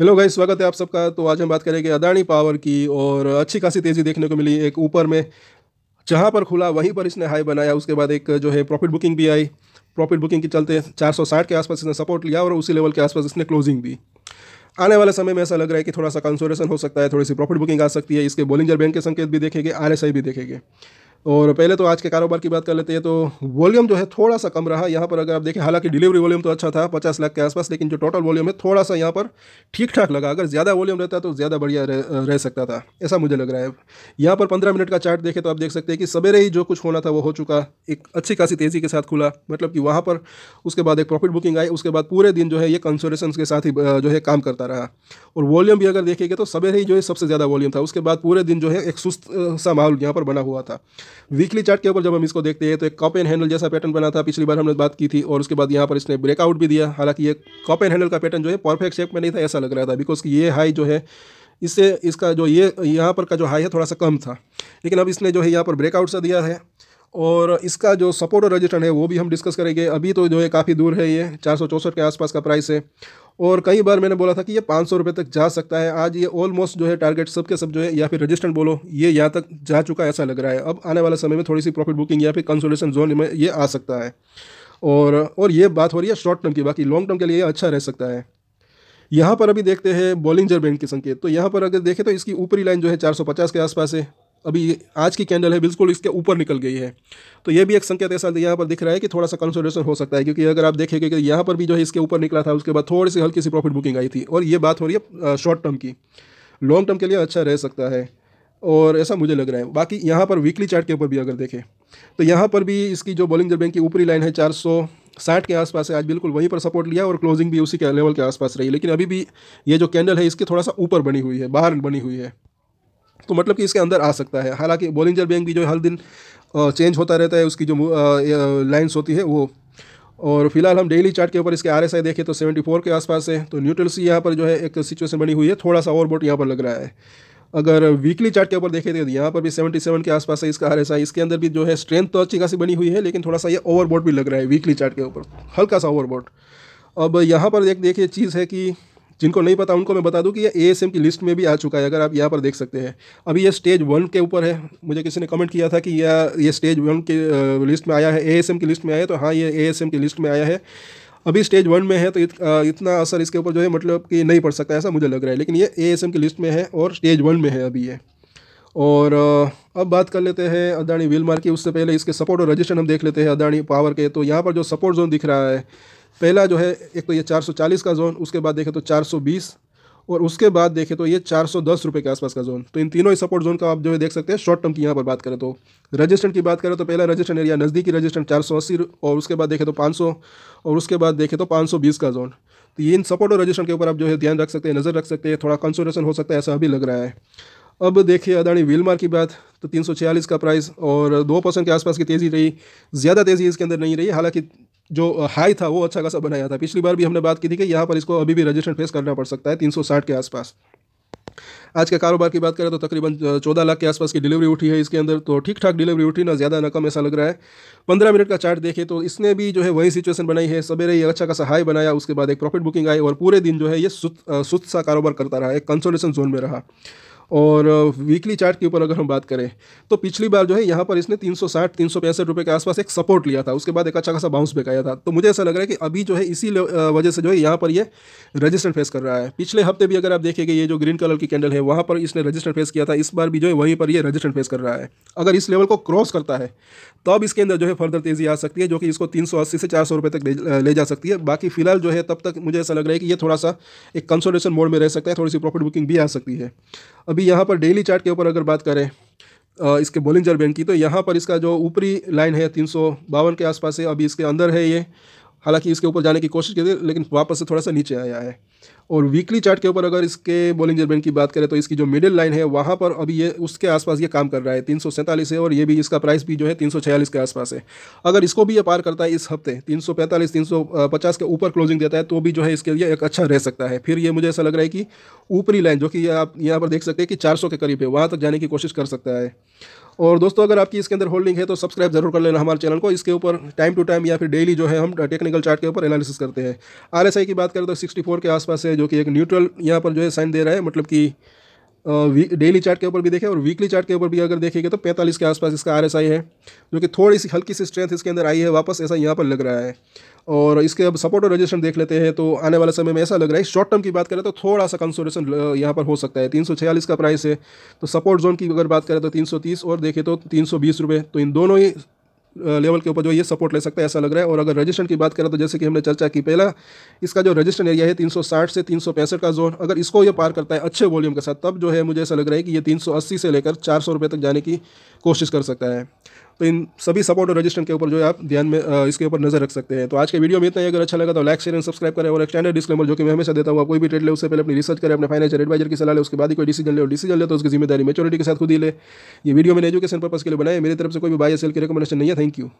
hello guys स्वागत है आप सबका तो आज हम बात करेंगे अदानी पावर की और अच्छी खासी तेज़ी देखने को मिली एक ऊपर में जहाँ पर खुला वहीं पर इसने हाई बनाया उसके बाद एक जो है प्रॉफिट बुकिंग भी आई प्रॉफिट बुकिंग के चलते 460 के आसपास इसने सपोर्ट लिया और उसी लेवल के आसपास इसने क्लोजिंग दी आने वाले समय में ऐसा लग रहा है कि थोड़ा सा कंसोरेशन हो सकता है थोड़ी सी प्रॉफिट बुकिंग आ सकती है इसके बोलिंजर बैंक के संकेत भी देखेंगे आर भी देखेंगे और पहले तो आज के कारोबार की बात कर लेते हैं तो वॉल्यूम जो है थोड़ा सा कम रहा यहाँ पर अगर आप देखें हालांकि डिलीवरी वॉल्यूम तो अच्छा था पचास लाख के आसपास लेकिन जो टोटल वॉल्यूम है थोड़ा सा यहाँ पर ठीक ठाक लगा अगर ज़्यादा वॉल्यूम रहता तो ज़्यादा बढ़िया रह, रह सकता था ऐसा मुझे लग रहा है यहाँ पर पंद्रह मिनट का चार्ट देखें तो आप देख सकते हैं कि सवेरे ही जो कुछ होना था वो हो चुका एक अच्छी खासी तेज़ी के साथ खुला मतलब कि वहाँ पर उसके बाद एक प्रॉफिट बुकिंग आई उसके बाद पूरे दिन जो है ये कंसोरेशन के साथ ही जो है काम करता रहा और वॉल्यूम भी अगर देखेंगे तो सवेरे ही जो है सबसे ज़्यादा वॉल्यूम था उसके बाद पूरे दिन जो है एक सुस्त सा माहौल यहाँ पर बना हुआ था वीकली चार्ट के ऊपर जब हम इसको देखते हैं तो एक कप एंड हैंडल जैसा पैटर्न बना था पिछली बार हमने बात की थी और उसके बाद यहाँ पर इसने ब्रेकआउट भी दिया हालांकि ये कप एंड हैंडल का पैटर्न जो है परफेक्ट शेप में नहीं था ऐसा लग रहा था बिकॉज ये हाई जो है इससे इसका जो ये यहाँ पर का जो हाई है थोड़ा सा कम था लेकिन अब इसने जो है यहाँ पर ब्रेकआउट सा दिया है और इसका जो सपोर्ट और रजिस्टर है वो भी हम डिस्कस करेंगे अभी तो जो है काफ़ी दूर है ये चार के आसपास का प्राइस है और कई बार मैंने बोला था कि ये पाँच सौ रुपये तक जा सकता है आज ये ऑलमोस्ट जो है टारगेट सब के सब जो है या फिर रजिस्टर बोलो ये यहाँ तक जा चुका है ऐसा लग रहा है अब आने वाले समय में थोड़ी सी प्रॉफिट बुकिंग या फिर कंसोलेशन जोन में ये आ सकता है और और ये बात हो रही है शॉर्ट टर्म की बाकी लॉन्ग टर्म के लिए अच्छा रह सकता है यहाँ पर अभी देखते हैं बॉलिंजर बैंड के संकेत तो यहाँ पर अगर देखें तो इसकी ऊपरी लाइन जो है 450 के आसपास है अभी आज की कैंडल है बिल्कुल इसके ऊपर निकल गई है तो ये भी एक संकेत ऐसा यहाँ पर दिख रहा है कि थोड़ा सा कंसोलेशन हो सकता है क्योंकि अगर आप देखेंगे कि यहाँ पर भी जो है इसके ऊपर निकला था उसके बाद थोड़ी सी हल्की सी प्रॉफिट बुकिंग आई थी और ये बात हो रही है शॉर्ट टर्म की लॉन्ग टर्म के लिए अच्छा रह सकता है और ऐसा मुझे लग रहा है बाकी यहाँ पर वीकली चार्ट के ऊपर भी अगर देखें तो यहाँ पर भी इसकी जो बॉलिंग बैंक की ऊपरी लाइन है चार साठ के आसपास है आज बिल्कुल वहीं पर सपोर्ट लिया और क्लोजिंग भी उसी के लेवल के आसपास रही लेकिन अभी भी ये जो कैंडल है इसके थोड़ा सा ऊपर बनी हुई है बाहर बनी हुई है तो मतलब कि इसके अंदर आ सकता है हालांकि बोलिंजर बैंक भी जो हर दिन चेंज होता रहता है उसकी जो लाइन्स होती है वो और फिलहाल हम डेली चार्ट के ऊपर इसके आर एस आई देखें तो सेवेंटी फोर के आसपास है तो न्यूट्रल सी यहाँ पर जो है एक सिचुएशन बनी हुई है थोड़ा सा ओवरबोट यहाँ पर लग रहा है अगर वीकली चार्ट के ऊपर देखें तो यहाँ पर भी सेवेंटी सेवन के आसपास है इसका आर एस आई इसके अंदर भी जो है स्ट्रेंथ तो अच्छी खासी बनी हुई है लेकिन थोड़ा सा ये ओवरबोट भी लग रहा है वीकली चार्ट के ऊपर हल्का सा ओवरबोट अब यहाँ पर एक देखिए चीज़ है कि जिनको नहीं पता उनको मैं बता दूं कि ये ए की लिस्ट में भी आ चुका है अगर आप यहाँ पर देख सकते हैं अभी ये स्टेज वन के ऊपर है मुझे किसी ने कमेंट किया था कि यह ये स्टेज वन के लिस्ट में आया है ए की लिस्ट में आया है तो हाँ ये ए की लिस्ट में आया है अभी स्टेज वन में है तो इत, इतना असर इसके ऊपर जो है मतलब कि नहीं पड़ सकता ऐसा मुझे लग रहा है लेकिन ये ए की लिस्ट में है और स्टेज वन में है अभी ये और अब बात कर लेते हैं अदानी व्हील मार्क की उससे पहले इसके सपोर्ट और रजिस्ट्रेशन हम देख लेते हैं अदानी पावर के तो यहाँ पर जो सपोर्ट जोन दिख रहा है पहला जो है एक तो ये 440 का जोन उसके बाद देखें तो 420 और उसके बाद देखें तो ये चार सौ दस रुपये के आसपास का जोन तो इन तीनों ही सपोर्ट जोन का आप जो है देख सकते हैं शॉर्ट टर्म की यहाँ पर बात करें तो रजिस्टर की बात करें तो पहला रजिस्टेंट एरिया नज़दीकी रजिस्टेंट चार सौ अस्सी और उसके बाद देखें तो पाँच सौ और उसके बाद देखें तो पाँच सौ बीस का जोन तो ये इन सपोर्ट और रजिस्टर के ऊपर आप जो है ध्यान रख सकते हैं नज़र रख सकते हैं थोड़ा कंसोरेशन हो सकता है ऐसा अभी लग रहा है अब देखिए अदानी व्हीलमार की बात तो 346 का प्राइस और दो परसेंट के आसपास की तेज़ी रही ज़्यादा तेज़ी इसके अंदर नहीं रही हालांकि जो हाई था वो अच्छा खासा बनाया था पिछली बार भी हमने बात की थी कि यहाँ पर इसको अभी भी रजिस्ट्रेशन फेस करना पड़ सकता है तीन के आसपास आज के कारोबार की बात करें तो तकरीबन चौदह लाख के आसपास की डिलीवरी उठी है इसके अंदर तो ठीक ठाक डिलीवरी उठी ना ज़्यादा ना कम ऐसा लग रहा है पंद्रह मिनट का चार्ट देखें तो इसने भी जो है वही सिचुएशन बनाई है सवेरे ये अच्छा खासा हाई बनाया उसके बाद एक प्रॉफिट बुकिंग आई और पूरे दिन जो है ये सुस्त सा कारोबार करता रहा एक कंसोलेशन जोन में रहा और वीकली चार्ट के ऊपर अगर हम बात करें तो पिछली बार जो है यहाँ पर इसने 360 तीन सौ रुपये के आसपास एक सपोर्ट लिया था उसके बाद एक अच्छा खासा बाउंस बैक आया था तो मुझे ऐसा लग रहा है कि अभी जो है इसी वजह से जो है यहाँ पर ये रजिस्टर फेस कर रहा है पिछले हफ्ते भी अगर आप देखेंगे ये जो ग्रीन कलर की कैंडल है वहाँ पर इसने रजिस्टर फेस किया था इस बार भी जो है वहीं पर यह रजिस्टर फेस कर रहा है अगर इस लेवल को क्रॉस करता है तो अब इसके अंदर जो है फर्दर तेज़ी आ सकती है जो कि इसको तीन से चार सौ तक ले जा सकती है बाकी फिलहाल जो है तब तक मुझे ऐसा लग रहा है कि ये थोड़ा सा एक कंसोलेशन मोड में रह सकता है थोड़ी सी प्रॉफिट बुकिंग भी आ सकती है अभी यहाँ पर डेली चार्ट के ऊपर अगर बात करें इसके बोलिंजर बैंक की तो यहाँ पर इसका जो ऊपरी लाइन है तीन के आसपास है अभी इसके अंदर है ये हालांकि इसके ऊपर जाने की कोशिश की थी लेकिन वापस से थोड़ा सा नीचे आया है और वीकली चार्ट के ऊपर अगर इसके बॉलिंग जजमेंट की बात करें तो इसकी जो मिडिल लाइन है वहाँ पर अभी ये उसके आसपास ये काम कर रहा है तीन है और ये भी इसका प्राइस भी जो है तीन के आसपास है अगर इसको भी ये पार करता है इस हफ्ते तीन सौ के ऊपर क्लोजिंग देता है तो भी जो है इसके लिए एक अच्छा रह सकता है फिर ये मुझे ऐसा लग रहा है कि ऊपरी लाइन जो कि आप यहाँ पर देख सकते हैं कि चार के करीब है वहाँ तक जाने की कोशिश कर सकता है और दोस्तों अगर आपकी इसके अंदर होल्डिंग है तो सब्सक्राइब जरूर कर लेना हमारे चैनल को इसके ऊपर टाइम टू टाइम या फिर डेली जो है हम टेक्निकल चार्ट के ऊपर एनालिसिस करते हैं आर की बात करें तो सिक्सटी के आसपास है जो कि एक न्यूट्रल यहाँ पर जो है साइन दे रहा है मतलब कि डेली चार्ट के ऊपर भी देखें और वीकली चार्ट के ऊपर भी अगर देखेंगे तो 45 के आसपास इसका आर है जो कि थोड़ी सी हल्की सी स्ट्रेंथ इसके अंदर आई है वापस ऐसा यहाँ पर लग रहा है और इसके अब सपोर्ट और रजिस्ट्रेशन देख लेते हैं तो आने वाले समय में ऐसा लग रहा है शॉर्ट टर्म की बात करें तो थोड़ा सा कंसोलेशन यहाँ पर हो सकता है तीन का प्राइस है तो सपोर्ट जोन की अगर बात करें तो तीन और देखें तो तीन तो इन दोनों ही लेवल के ऊपर जो ये सपोर्ट ले सकता है ऐसा लग रहा है और अगर रजिस्टेंट की बात करें तो जैसे कि हमने चर्चा की पहला इसका जो रजिस्टेंट एरिया है 360 से तीन का जोन अगर इसको ये पार करता है अच्छे वॉल्यूम के साथ तब जो है मुझे ऐसा लग रहा है कि ये तीन से लेकर चार सौ तक जाने की कोशिश कर सकता है तो इन सभी सपोर्ट और रजिस्टेंट के ऊपर जो है आप ध्यान में इसके ऊपर नजर रख सकते हैं तो आज के वीडियो में इतना ही अगर अच्छा लगा तो लाइक शेयर एंड सब्सक्राइब करें और एक स्टैंडर्ड डिस्क्लेमर जो कि मैं हमेशा देता हूँ कोई भी ट्रेड ले उससे पहले अपनी रिसर्च करें अपने फाइनेंशियल एडवाइजर की सलाह ले उसके बाद ही कोई डिसीजन ले और डिसीजन ले तो उसकी जिम्मेदारी मेचोरिटी के साथ खुद ही ले ये वीडियो मैंने एजुकेशन पर्पस के लिए बनाया मेरी तरफ से कोई भी बाय सेल की रिकमेंडेशन नहीं है थैंक यू